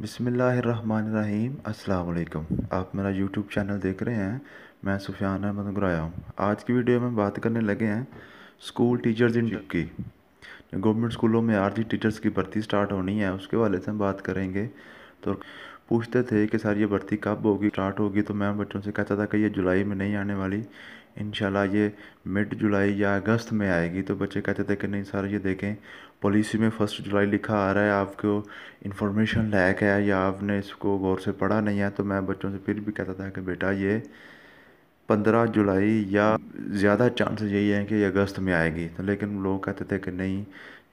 बिसमीम् अल्लाम आप मेरा यूट्यूब चैनल देख रहे हैं मैं सुफियान अहमद गुराया हूँ आज की वीडियो में बात करने लगे हैं स्कूल टीचर्स इन की गवर्नमेंट स्कूलों में आर्थिक टीचर्स की भर्ती स्टार्ट होनी है उसके वाले से हम बात करेंगे तो पूछते थे कि सर ये भर्ती कब होगी स्टार्ट होगी तो मैं बच्चों से कहता था कि ये जुलाई में नहीं आने वाली इन ये मिड जुलाई या अगस्त में आएगी तो बच्चे कहते थे कि नहीं सर ये देखें पॉलिसी में फ़र्स्ट जुलाई लिखा आ रहा है आपको इन्फॉर्मेशन लैक है या आपने इसको गौर से पढ़ा नहीं है तो मैं बच्चों से फिर भी कहता था कि बेटा ये पंद्रह जुलाई या ज़्यादा चांसेस यही हैं कि अगस्त में आएगी तो लेकिन लोग कहते थे कि नहीं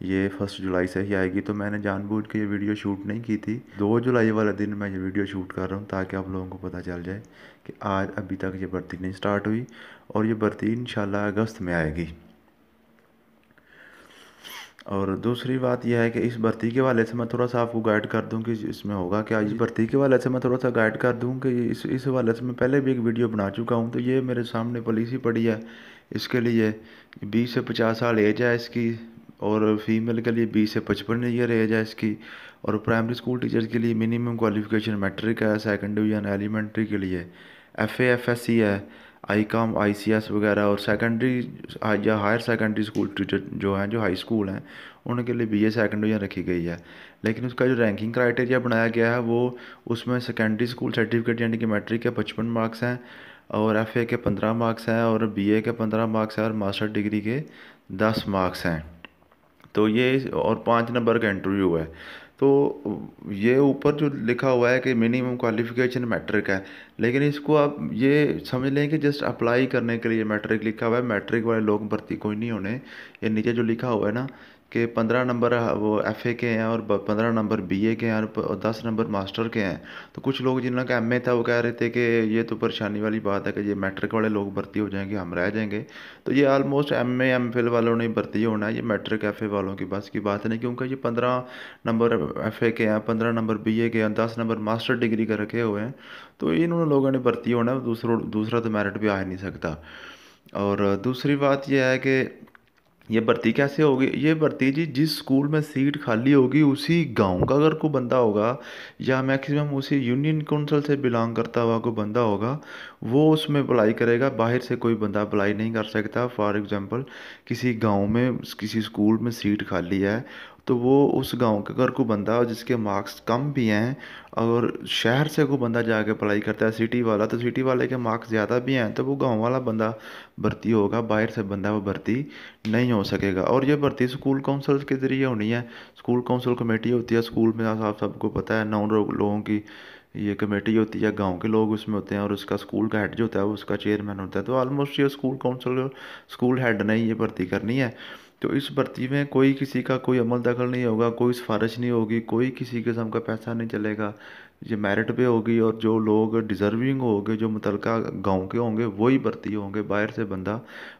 ये फर्स्ट जुलाई से ही आएगी तो मैंने जानबूझ के ये वीडियो शूट नहीं की थी दो जुलाई वाले दिन मैं ये वीडियो शूट कर रहा हूँ ताकि आप लोगों को पता चल जाए कि आज अभी तक ये भर्ती नहीं स्टार्ट हुई और ये भर्ती इन अगस्त में आएगी और दूसरी बात यह है कि इस भर्ती के वाले से मैं थोड़ा सा आपको गाइड कर दूं कि इसमें होगा क्या इस भर्ती के वाले से मैं थोड़ा सा गाइड कर दूं कि इस इस वाले से मैं पहले भी एक वीडियो बना चुका हूं तो ये मेरे सामने पॉलिसी पड़ी है इसके लिए बीस से पचास साल एज है इसकी और फीमेल के लिए बीस से पचपन ईयर एज है इसकी और प्राइमरी स्कूल टीचर्स के लिए मिनिमम क्वालिफिकेशन मैट्रिक है सेकेंड डिवीजन एलिमेंट्री के लिए एफ एफ एस सी है I com I C S वगैरह और सेकेंडरी या हायर सेकेंडरी स्कूल टीचर जो हैं जो हाई स्कूल हैं उनके लिए बी ए सेकेंड डिवीजन रखी गई है लेकिन उसका जो रैंकिंग क्राइटेरिया बनाया गया है वो उसमें सेकेंडरी स्कूल सर्टिफिकेट यानी कि मैट्रिक के पचपन मार्क्स हैं और एफ ए के पंद्रह मार्क्स हैं और बी ए के पंद्रह मार्क्स हैं और मास्टर डिग्री के दस मार्क्स हैं तो ये और पाँच नंबर का इंटरव्यू है तो ये ऊपर जो लिखा हुआ है कि मिनिमम क्वालिफिकेशन मैट्रिक है लेकिन इसको आप ये समझ लें कि जस्ट अप्लाई करने के लिए मैट्रिक लिखा हुआ है मैट्रिक वाले लोग भर्ती कोई नहीं होने ये नीचे जो लिखा हुआ है ना कि पंद्रह नंबर वो एफ़ ए के हैं और पंद्रह नंबर बी ए के हैं और दस नंबर मास्टर के हैं तो कुछ लोग जिनका एम ए था वो कह रहे थे कि ये तो परेशानी वाली बात है कि ये मैट्रिक वाले लोग भर्ती हो जाएंगे हम रह जाएंगे तो ये almost M A M Phil वालों ने भर्ती होना है ये मैट्रिक एफ़ ए वालों की बस की बात नहीं क्योंकि ये पंद्रह नंबर एफ़ ए के हैं पंद्रह नंबर बी ए के हैं दस नंबर मास्टर डिग्री के रखे हुए हैं तो इन लोगों ने भर्ती होना दूसरों दूसरा तो मेरिट भी आ ही नहीं सकता और दूसरी बात यह है कि ये भर्ती कैसे होगी ये भर्ती जी जिस स्कूल में सीट खाली होगी उसी गांव का अगर कोई बंदा होगा या मैक्सिमम उसी यूनियन काउंसिल से बिलोंग करता हुआ कोई बंदा होगा वो उसमें अप्लाई करेगा बाहर से कोई बंदा अप्लाई नहीं कर सकता फॉर एग्जांपल किसी गांव में किसी स्कूल में सीट खाली है तो वो उस गांव के अगर कोई बंदा जिसके मार्क्स कम भी हैं और शहर से कोई बंदा जाके पढ़ाई करता है सिटी वाला तो सिटी वाले के मार्क्स ज़्यादा भी हैं तो वो गांव वाला बंदा भर्ती होगा बाहर से बंदा वो भर्ती नहीं हो सकेगा और ये भर्ती स्कूल काउंसिल के ज़रिए होनी है स्कूल काउंसिल कमेटी होती है स्कूल में आप सबको पता है नौ लोगों की ये कमेटी होती है गांव के लोग उसमें होते हैं और उसका स्कूल का हेड जो होता है वो उसका चेयरमैन होता है तो ऑलमोस्ट ये स्कूल काउंसिल स्कूल हेड ने ये भर्ती करनी है तो इस भर्ती में कोई किसी का कोई अमल दखल नहीं होगा कोई सिफारिश नहीं होगी कोई किसी किस्म का पैसा नहीं चलेगा ये मेरिट पे होगी और जो लोग डिज़र्विंग होंगे जो मुतल गाँव के होंगे वही भर्ती होंगे बाहर से बंदा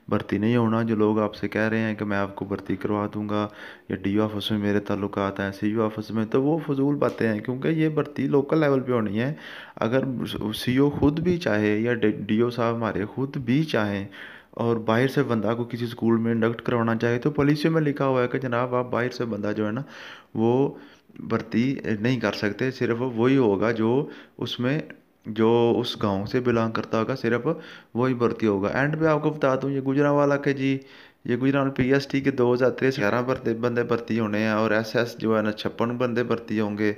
भर्ती नहीं होना जो लोग आपसे कह रहे हैं कि मैं आपको भर्ती करवा दूंगा या डी ऑफिस में मेरे ताल्लुक हैं सी ऑफिस में तो वो फजूल बातें हैं क्योंकि ये भर्ती लोकल लेवल पे होनी है अगर सी e खुद भी चाहे या डी e साहब हमारे खुद भी चाहें और बाहर से बंदा को किसी स्कूल में इंडक्ट करवाना चाहे तो पॉलिसी में लिखा हुआ है कि जनाब आप बाहर से बंदा जो है ना वो भर्ती नहीं कर सकते सिर्फ वही होगा जो उसमें जो उस गांव से बिलोंग करता होगा सिर्फ वही भर्ती होगा एंड पे आपको बता दूँ ये वाला के जी ये गुजरात पी एस टी के दो हज़ार तेईस ग्यारह बंदे भर्ती होने हैं और एस एस जो है ना छप्पन बंदे भर्ती होंगे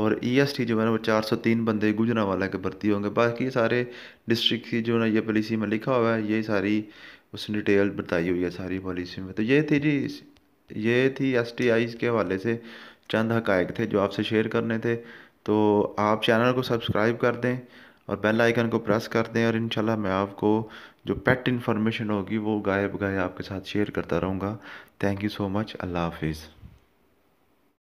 और ईएसटी e जो है ना वो 403 बंदे गुजरा वाला के भर्ती होंगे बाकी सारे डिस्ट्रिक्ट की जो ना ये पॉलिसी में लिखा हुआ है ये सारी उसने डिटेल बताई हुई है सारी पॉलिसी में तो ये थी जी ये थी एस के हवाले से चंद हकायक थे जो आपसे शेयर करने थे तो आप चैनल को सब्सक्राइब कर दें और बेल आइकन को प्रेस कर दें और इंशाल्लाह मैं आपको जो पेट इन्फॉर्मेशन होगी वो गायब गाय आपके साथ शेयर करता रहूँगा थैंक यू सो मच अल्लाह हाफिज़